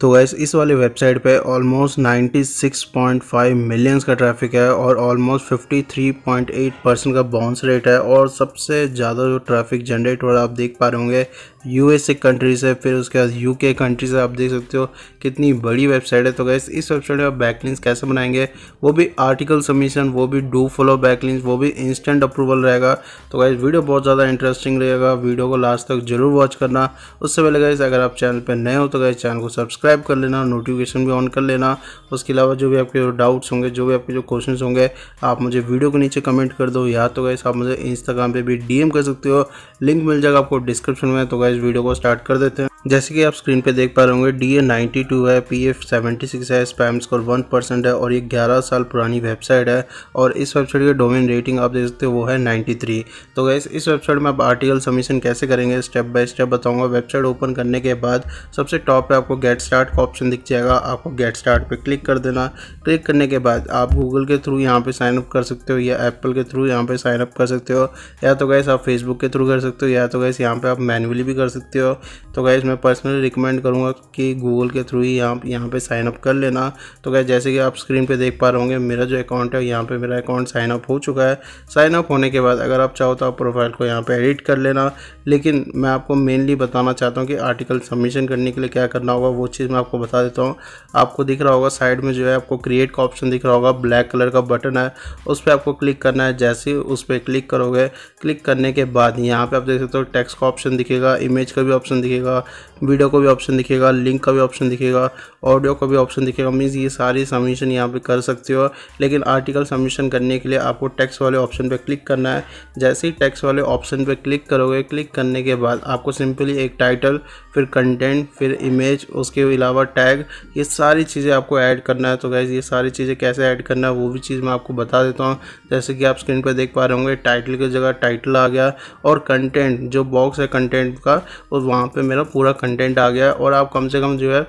तो गैस इस वाले वेबसाइट पे ऑलमोस्ट 96.5 मिलियंस का ट्रैफिक है और ऑलमोस्ट 53.8 परसेंट का बाउंस रेट है और सबसे ज़्यादा जो ट्रैफिक जनरेट हो रहा है आप देख पा रहे होंगे यूएसए कंट्रीज़ है फिर उसके बाद यूके कंट्रीज़ है आप देख सकते हो कितनी बड़ी वेबसाइट है तो गैस इस वेबसाइट पर आप बैकलिंग्स कैसे बनाएंगे वो भी आर्टिकल सबमिशन वो भी डू फॉलो बैकलिंग्स वो भी इंस्टेंट अप्रूवल रहेगा तो गैस वीडियो बहुत ज़्यादा इंटरेस्टिंग रहेगा वीडियो को लास्ट तक जरूर वॉच करना उससे पहले गैस अगर आप चैनल पर नए हो तो गैस चैनल को सब्सक्राइब कर लेना नोटिफिकेशन भी ऑन कर लेना उसके अलावा जो भी आपके डाउट्स होंगे जो भी आपके जो क्वेश्चन होंगे आप मुझे वीडियो के नीचे कमेंट कर दो या तो गैस आप मुझे इंस्टाग्राम पर भी डी कर सकते हो लिंक मिल जाएगा आपको डिस्क्रिप्शन में तो गैस वाइज वीडियो को स्टार्ट कर देते हैं जैसे कि आप स्क्रीन पे देख पा रहे होंगे डी ए नाइन्टी टू है पी एफ सेवेंटी सिक्स है स्पैम स्कोर वन परसेंट है और ये ग्यारह साल पुरानी वेबसाइट है और इस वेबसाइट की डोमेन रेटिंग आप देख सकते हो वो है नाइन्टी थ्री तो गैस इस वेबसाइट में आप आर्टिकल सबमिशन कैसे करेंगे स्टेप बाय स्टेप बताऊंगा वेबसाइट ओपन करने के बाद सबसे टॉप पर आपको गेट स्टार्ट का ऑप्शन दिख जाएगा आपको गेट स्टार्ट पर क्लिक कर देना क्लिक करने के बाद आप गूगल के थ्रू यहाँ पर साइनअप कर सकते हो या एप्पल के थ्रू यहाँ पर साइनअप कर सकते हो या तो गैस आप फेसबुक के थ्रू कर सकते हो या तो गैस यहाँ पर आप मैनुअली भी कर सकते हो तो गैस मैं पर्सनली रिकमेंड करूँगा कि गूगल के थ्रू ही यहाँ यहाँ पर साइनअप कर लेना तो क्या जैसे कि आप स्क्रीन पर देख पा रहे होंगे मेरा जो अकाउंट है यहाँ पर मेरा अकाउंट साइनअप हो चुका है साइनअप होने के बाद अगर आप चाहो तो आप प्रोफाइल को यहाँ पर एडिट कर लेना लेकिन मैं आपको मेनली बताना चाहता हूँ कि आर्टिकल सबमिशन करने के लिए क्या करना होगा वो चीज़ मैं आपको बता देता हूँ आपको दिख रहा होगा साइड में जो है आपको क्रिएट का ऑप्शन दिख रहा होगा ब्लैक कलर का बटन है उस पर आपको क्लिक करना है जैसे उस पर क्लिक करोगे क्लिक करने के बाद यहाँ पे आप देख सकते हो तो टैक्स का ऑप्शन दिखेगा इमेज का भी ऑप्शन दिखेगा वीडियो का भी ऑप्शन दिखेगा लिंक का भी ऑप्शन दिखेगा ऑडियो का भी ऑप्शन दिखेगा मीन्स ये सारी सबमिशन यहाँ पे कर सकते हो लेकिन आर्टिकल सबमिशन करने के लिए आपको टैक्स वाले ऑप्शन पे क्लिक करना है जैसे ही टैक्स वाले ऑप्शन पे क्लिक करोगे क्लिक करने के बाद आपको सिंपली एक टाइटल फिर कंटेंट फिर इमेज उसके अलावा टैग ये सारी चीज़ें आपको ऐड करना है तो गैस ये सारी चीज़ें कैसे ऐड करना है वो भी चीज़ मैं आपको बता देता हूँ जैसे कि आप स्क्रीन पर देख पा रहे होंगे टाइटल की जगह टाइटल आ गया और कंटेंट जो बॉक्स है कंटेंट का और वहाँ पर मेरा पूरा पूरा कंटेंट आ गया है और आप कम से कम जो है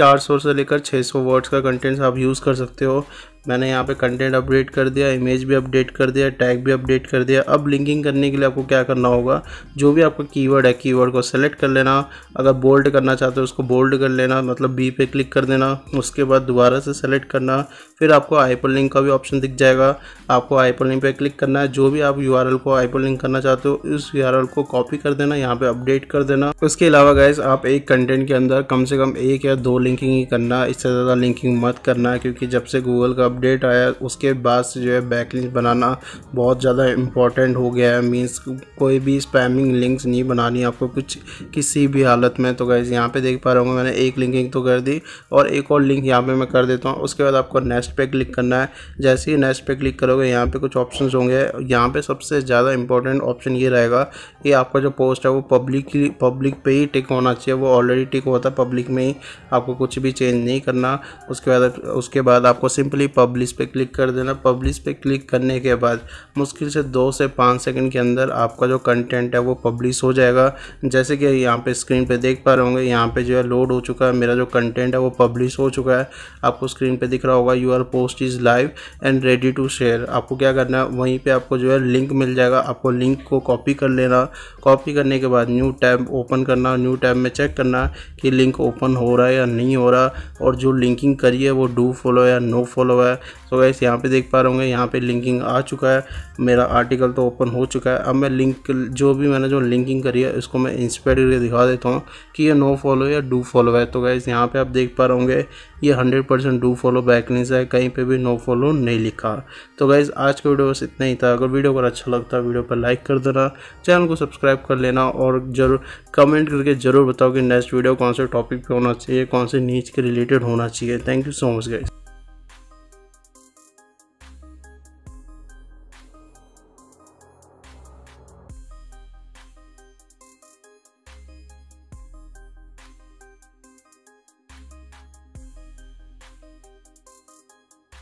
400 से लेकर 600 वर्ड्स का कंटेंट्स आप यूज़ कर सकते हो मैंने यहाँ पे कंटेंट अपडेट कर दिया इमेज भी अपडेट कर दिया टैग भी अपडेट कर दिया अब लिंकिंग करने के लिए आपको क्या करना होगा जो भी आपका कीवर्ड है कीवर्ड को सेलेक्ट कर लेना अगर बोल्ड करना चाहते हो उसको बोल्ड कर लेना मतलब बी पे क्लिक कर देना उसके बाद दोबारा से सेलेक्ट करना फिर आपको हाइपर लिंक का भी ऑप्शन दिख जाएगा आपको हाइपर लिंक पर क्लिक करना है जो भी आप यू को हाइपर लिंक करना चाहते हो उस यू को कॉपी कर देना यहाँ पर अपडेट कर देना उसके अलावा गैस आप एक कंटेंट के अंदर कम से कम एक या दो लिंकिंग ही करना इससे ज़्यादा लिंकिंग मत करना क्योंकि जब से गूगल का अपडेट आया उसके बाद से जो है लिंक बनाना बहुत ज़्यादा इम्पॉर्टेंट हो गया है मीन्स कोई भी स्पैमिंग लिंक्स नहीं बनानी आपको कुछ किसी भी हालत में तो गैस यहाँ पे देख पा रहा हूँ मैंने एक लिंकिंग तो कर दी और एक और लिंक यहाँ पे मैं कर देता हूँ उसके बाद आपको नेक्स्ट पे क्लिक करना है जैसे ही नेक्स्ट पे क्लिक करोगे यहाँ पे कुछ ऑप्शंस होंगे यहाँ पे सबसे ज़्यादा इंपॉर्टेंट ऑप्शन ये रहेगा कि आपका जो पोस्ट है वो पब्लिक पब्लिक पे ही टिक होना चाहिए वो ऑलरेडी टिक होता है पब्लिक में ही आपको कुछ भी चेंज नहीं करना उसके बाद उसके बाद आपको सिंपली पब्लिश पे क्लिक कर देना पब्लिश पे क्लिक करने के बाद मुश्किल से दो से पाँच सेकंड के अंदर आपका जो कंटेंट है वो पब्लिश हो जाएगा जैसे कि यहाँ पे स्क्रीन पे देख पा रहे होंगे यहाँ पे जो है लोड हो चुका है मेरा जो कंटेंट है वो पब्लिश हो चुका है आपको स्क्रीन पर दिख रहा होगा your post is live and ready to share आपको क्या करना है वहीं पर आपको जो है लिंक मिल जाएगा आपको लिंक को कॉपी कर लेना कॉपी करने के बाद न्यू टैब ओपन करना न्यू टैब में चेक करना कि लिंक ओपन हो रहा है या नहीं हो रहा और जो लिंकिंग करी है वो डू फॉलो या नो फॉलो है हुआ है सो गैस यहाँ पे देख पा रहे होंगे यहाँ पे लिंकिंग आ चुका है मेरा आर्टिकल तो ओपन हो चुका है अब मैं लिंक जो भी मैंने जो लिंकिंग करी है उसको मैं इंस्पेक्ट करके दिखा देता हूँ कि ये नो फॉलो या डू फॉलो है तो गैस यहाँ पर आप देख पा रहे होंगे ये hundred percent do follow backlinks है कहीं पर भी नो फॉलो नहीं लिखा तो गैस आज का वीडियो बस इतना ही था अगर वीडियो अगर अच्छा लगता है वीडियो पर लाइक कर देना चैनल को सब्सक्राइब कर लेना और जरूर कमेंट करके ज़रूर बताओ कि नेक्स्ट वीडियो कौन से टॉपिक पे होना चाहिए कौन से नीच के रिलेटेड होना चाहिए thank you so much guys